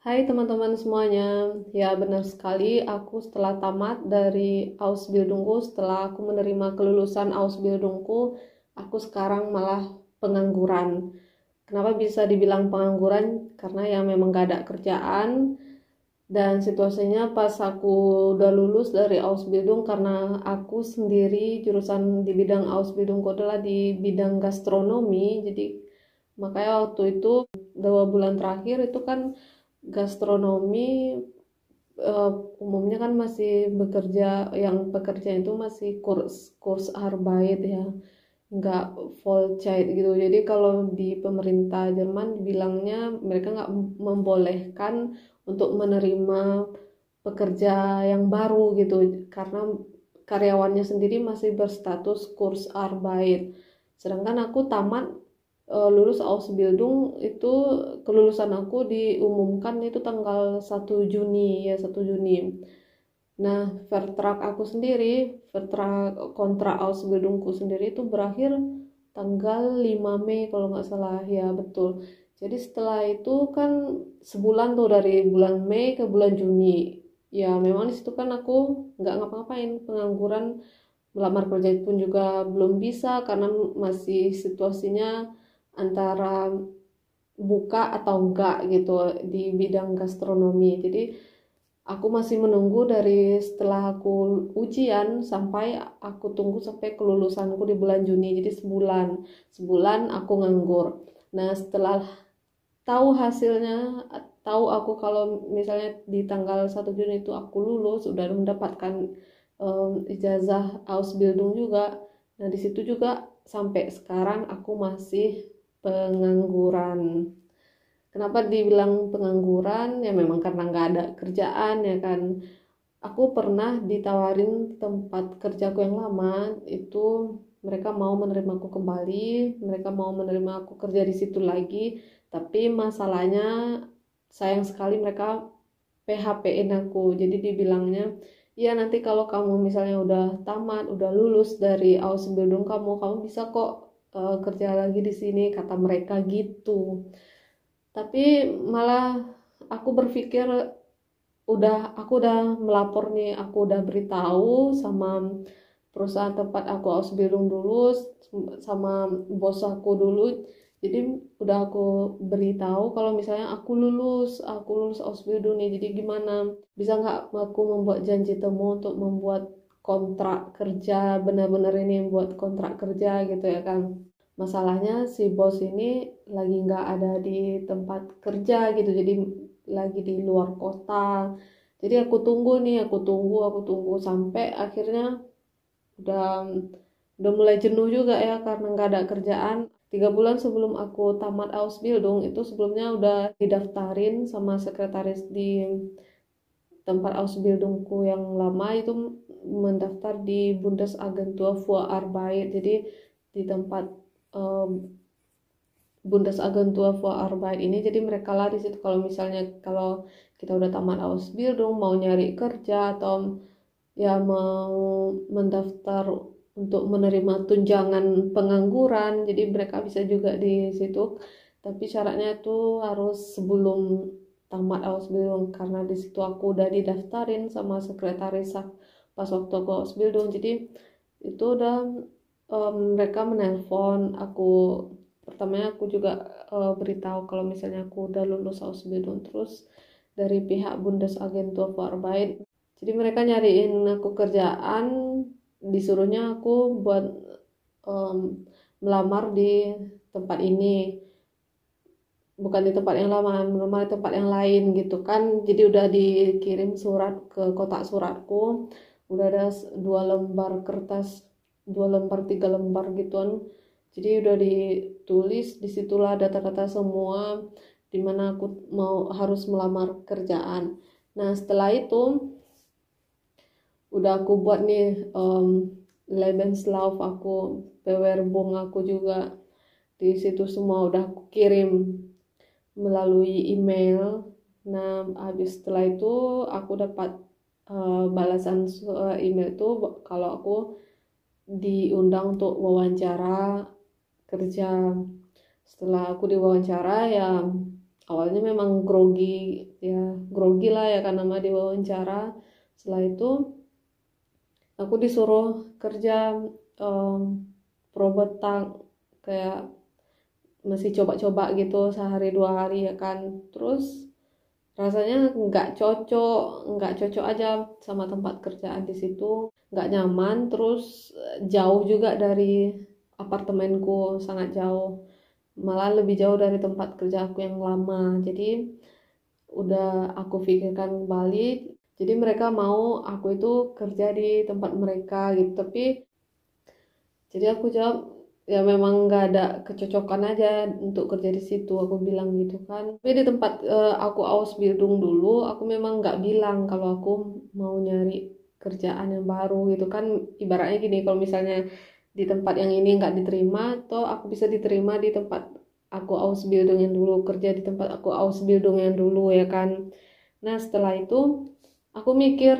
Hai teman-teman semuanya, ya benar sekali aku setelah tamat dari Ausbildungku, setelah aku menerima kelulusan Ausbildungku, aku sekarang malah pengangguran. Kenapa bisa dibilang pengangguran? Karena ya memang gak ada kerjaan dan situasinya pas aku udah lulus dari Ausbildung karena aku sendiri jurusan di bidang Ausbildungku adalah di bidang gastronomi, jadi makanya waktu itu dua bulan terakhir itu kan gastronomi uh, umumnya kan masih bekerja yang pekerja itu masih kurs kurs arbeit ya nggak chat gitu jadi kalau di pemerintah Jerman bilangnya mereka nggak membolehkan untuk menerima pekerja yang baru gitu karena karyawannya sendiri masih berstatus kurs arbeit sedangkan aku tamat uh, lulus Ausbildung itu kelulusan aku diumumkan itu tanggal 1 Juni ya 1 Juni nah vertrak aku sendiri vertrak kontrak Ausbildungku sendiri itu berakhir tanggal 5 Mei kalau nggak salah ya betul jadi setelah itu kan sebulan tuh dari bulan Mei ke bulan Juni ya memang disitu kan aku nggak ngapa-ngapain pengangguran melamar kerja pun juga belum bisa karena masih situasinya antara buka atau enggak gitu di bidang gastronomi. Jadi aku masih menunggu dari setelah aku ujian sampai aku tunggu sampai kelulusanku di bulan Juni. Jadi sebulan, sebulan aku nganggur. Nah, setelah tahu hasilnya, tahu aku kalau misalnya di tanggal 1 Juni itu aku lulus, sudah mendapatkan um, ijazah Ausbildung juga. Nah, di situ juga sampai sekarang aku masih pengangguran. Kenapa dibilang pengangguran? Ya memang karena nggak ada kerjaan ya kan. Aku pernah ditawarin tempat kerjaku yang lama itu mereka mau menerima aku kembali, mereka mau menerima aku kerja di situ lagi, tapi masalahnya sayang sekali mereka PHP-in aku. Jadi dibilangnya ya nanti kalau kamu misalnya udah tamat, udah lulus dari Ausbildung kamu, kamu bisa kok uh, kerja lagi di sini kata mereka gitu tapi malah aku berpikir udah aku udah melapor nih aku udah beritahu sama perusahaan tempat aku ausbildung dulu sama bos aku dulu jadi udah aku beritahu kalau misalnya aku lulus aku lulus ausbildung nih jadi gimana bisa nggak aku membuat janji temu untuk membuat kontrak kerja benar-benar ini buat kontrak kerja gitu ya kan masalahnya si bos ini lagi nggak ada di tempat kerja gitu jadi lagi di luar kota jadi aku tunggu nih aku tunggu aku tunggu sampai akhirnya udah udah mulai jenuh juga ya karena nggak ada kerjaan tiga bulan sebelum aku tamat Ausbildung itu sebelumnya udah didaftarin sama sekretaris di tempat Ausbildungku yang lama itu mendaftar di Bundesagentur für Arbeit jadi di tempat um, Bundesagentur für Arbeit ini jadi mereka lah di situ kalau misalnya kalau kita udah tamat Ausbildung mau nyari kerja atau ya mau mendaftar untuk menerima tunjangan pengangguran jadi mereka bisa juga di situ tapi syaratnya itu harus sebelum tamat Ausbildung karena di situ aku udah didaftarin sama sekretaris pas waktu aku Ausbildung jadi itu udah um, mereka menelpon aku pertamanya aku juga uh, beritahu kalau misalnya aku udah lulus Ausbildung terus dari pihak Bundesagentur for Arbeit jadi mereka nyariin aku kerjaan disuruhnya aku buat um, melamar di tempat ini bukan di tempat yang lama normal di tempat yang lain gitu kan jadi udah dikirim surat ke kotak suratku udah ada dua lembar kertas dua lembar tiga lembar gituan jadi udah ditulis disitulah data-data semua dimana aku mau harus melamar kerjaan nah setelah itu udah aku buat nih um, Lebenslauf aku Bewerbung aku juga di situ semua udah aku kirim melalui email. Nah, habis setelah itu aku dapat uh, balasan eh, email itu kalau aku diundang untuk wawancara kerja. Setelah aku diwawancara ya awalnya memang grogi ya, grogi lah ya karena mah diwawancara. Setelah itu aku disuruh kerja um, eh, probetang kayak masih coba-coba gitu sehari dua hari ya kan terus rasanya nggak cocok nggak cocok aja sama tempat kerjaan di situ nggak nyaman terus eh, jauh juga dari apartemenku sangat jauh malah lebih jauh dari tempat kerja aku yang lama jadi udah aku pikirkan balik jadi mereka mau aku itu kerja di tempat mereka gitu tapi jadi aku jawab ya memang nggak ada kecocokan aja untuk kerja di situ aku bilang gitu kan tapi di tempat uh, aku bildung dulu aku memang nggak bilang kalau aku mau nyari kerjaan yang baru gitu kan ibaratnya gini kalau misalnya di tempat yang ini nggak diterima toh aku bisa diterima di tempat aku aus bildung yang dulu kerja di tempat aku aus bildung yang dulu ya kan nah setelah itu aku mikir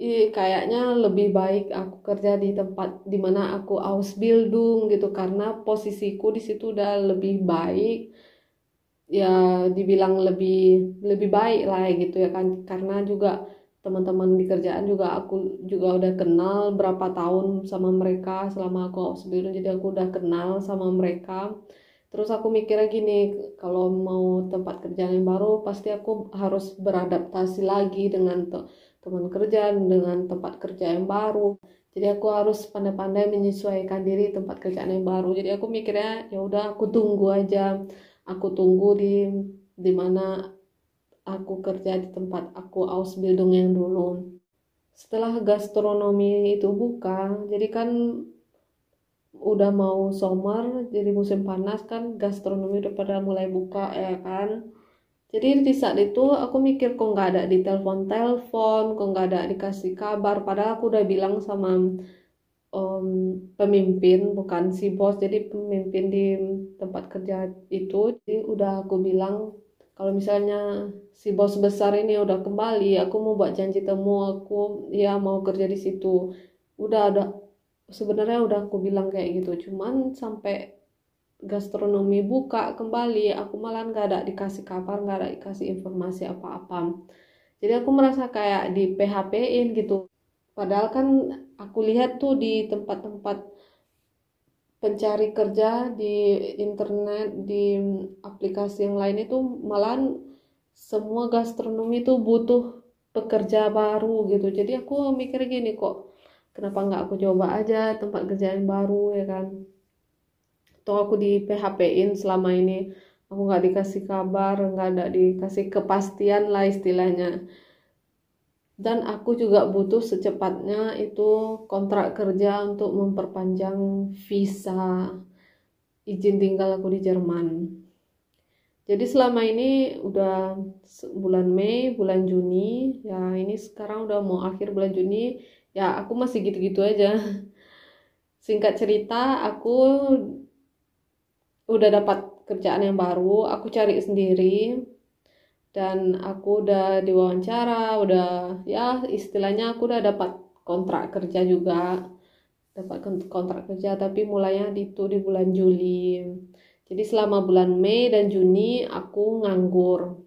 i kayaknya lebih baik aku kerja di tempat dimana aku Ausbildung gitu karena posisiku di situ udah lebih baik ya dibilang lebih lebih baik lah gitu ya kan karena juga teman-teman di kerjaan juga aku juga udah kenal berapa tahun sama mereka selama aku Ausbildung jadi aku udah kenal sama mereka terus aku mikirnya gini kalau mau tempat kerja yang baru pasti aku harus beradaptasi lagi dengan teman kerja dengan tempat kerja yang baru jadi aku harus pandai-pandai menyesuaikan diri tempat kerjaan yang baru jadi aku mikirnya ya udah aku tunggu aja aku tunggu di dimana aku kerja di tempat aku aus Ausbildung yang dulu setelah gastronomi itu buka jadi kan udah mau summer jadi musim panas kan gastronomi udah pada mulai buka ya kan jadi di saat itu aku mikir kok nggak ada di telepon telepon kok nggak ada dikasih kabar padahal aku udah bilang sama um, pemimpin bukan si bos jadi pemimpin di tempat kerja itu jadi udah aku bilang kalau misalnya si bos besar ini udah kembali aku mau buat janji temu aku ya mau kerja di situ udah ada sebenarnya udah aku bilang kayak gitu cuman sampai gastronomi buka kembali aku malah nggak ada dikasih kabar nggak ada dikasih informasi apa-apa jadi aku merasa kayak di PHP-in gitu padahal kan aku lihat tuh di tempat-tempat pencari kerja di internet di aplikasi yang lain itu malah semua gastronomi itu butuh pekerja baru gitu jadi aku mikir gini kok kenapa nggak aku coba aja tempat kerja yang baru ya kan atau aku di PHP-in selama ini aku nggak dikasih kabar nggak ada dikasih kepastian lah istilahnya dan aku juga butuh secepatnya itu kontrak kerja untuk memperpanjang visa izin tinggal aku di Jerman jadi selama ini udah bulan Mei bulan Juni ya ini sekarang udah mau akhir bulan Juni ya aku masih gitu-gitu aja singkat cerita aku udah dapat kerjaan yang baru aku cari sendiri dan aku udah diwawancara udah ya istilahnya aku udah dapat kontrak kerja juga dapat kontrak kerja tapi mulainya itu di bulan Juli jadi selama bulan Mei dan Juni aku nganggur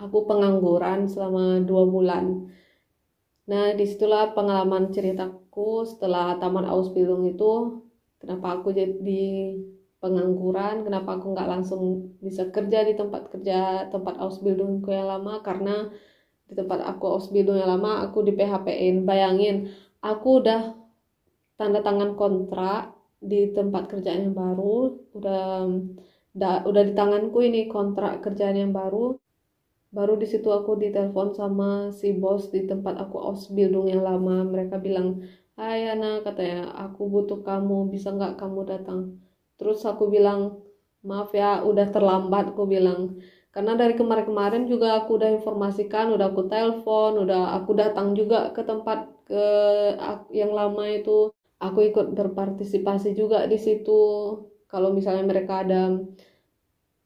aku pengangguran selama dua bulan nah disitulah pengalaman ceritaku setelah taman Ausbildung itu kenapa aku jadi pengangguran kenapa aku nggak langsung bisa kerja di tempat kerja tempat ausbildungku yang lama karena di tempat aku ausbildung yang lama aku di PHP-in bayangin aku udah tanda tangan kontrak di tempat kerjaan yang baru udah da, udah di tanganku ini kontrak kerjaan yang baru baru di situ aku ditelepon sama si bos di tempat aku ausbildung yang lama mereka bilang ayana katanya aku butuh kamu bisa nggak kamu datang terus aku bilang maaf ya udah terlambat aku bilang karena dari kemarin-kemarin juga aku udah informasikan udah aku telepon udah aku datang juga ke tempat ke yang lama itu aku ikut berpartisipasi juga di situ kalau misalnya mereka ada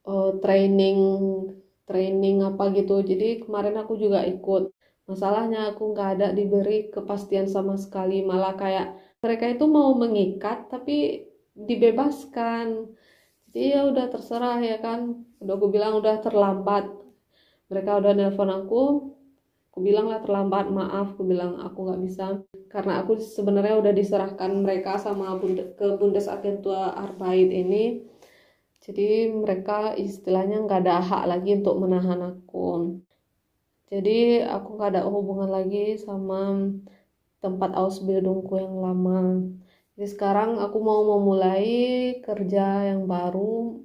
uh, training training apa gitu jadi kemarin aku juga ikut masalahnya aku nggak ada diberi kepastian sama sekali malah kayak mereka itu mau mengikat tapi dibebaskan jadi ya udah terserah ya kan udah aku bilang udah terlambat mereka udah nelpon aku aku bilang lah terlambat maaf aku bilang aku nggak bisa karena aku sebenarnya udah diserahkan mereka sama bunde, ke tua arbaid ini jadi mereka istilahnya nggak ada hak lagi untuk menahan aku jadi aku nggak ada hubungan lagi sama tempat Ausbildungku yang lama jadi sekarang aku mau memulai kerja yang baru,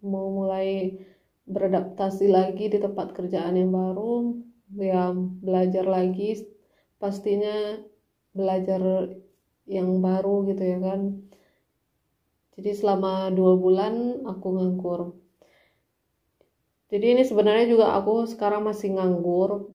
mau mulai beradaptasi lagi di tempat kerjaan yang baru, ya belajar lagi, pastinya belajar yang baru gitu ya kan. Jadi selama dua bulan aku nganggur. Jadi ini sebenarnya juga aku sekarang masih nganggur,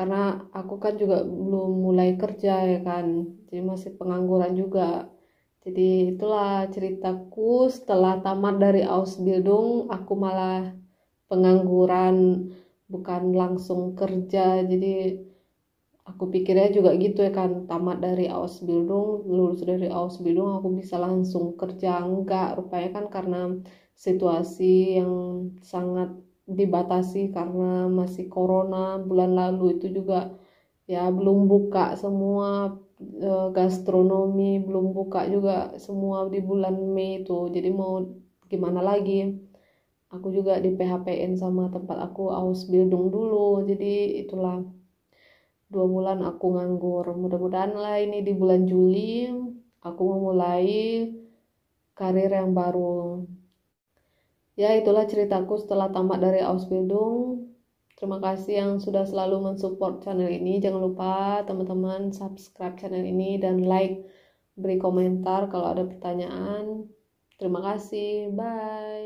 karena aku kan juga belum mulai kerja ya kan jadi masih pengangguran juga jadi itulah ceritaku setelah tamat dari Ausbildung aku malah pengangguran bukan langsung kerja jadi aku pikirnya juga gitu ya kan tamat dari Ausbildung lulus dari Ausbildung aku bisa langsung kerja enggak rupanya kan karena situasi yang sangat dibatasi karena masih corona bulan lalu itu juga ya belum buka semua e, gastronomi belum buka juga semua di bulan Mei itu jadi mau gimana lagi aku juga di PHP-in sama tempat aku aus bildung dulu jadi itulah dua bulan aku nganggur mudah-mudahan lah ini di bulan Juli aku memulai karir yang baru Ya, itulah ceritaku setelah tamat dari Ausbildung. Terima kasih yang sudah selalu mensupport channel ini. Jangan lupa teman-teman subscribe channel ini dan like, beri komentar kalau ada pertanyaan. Terima kasih. Bye.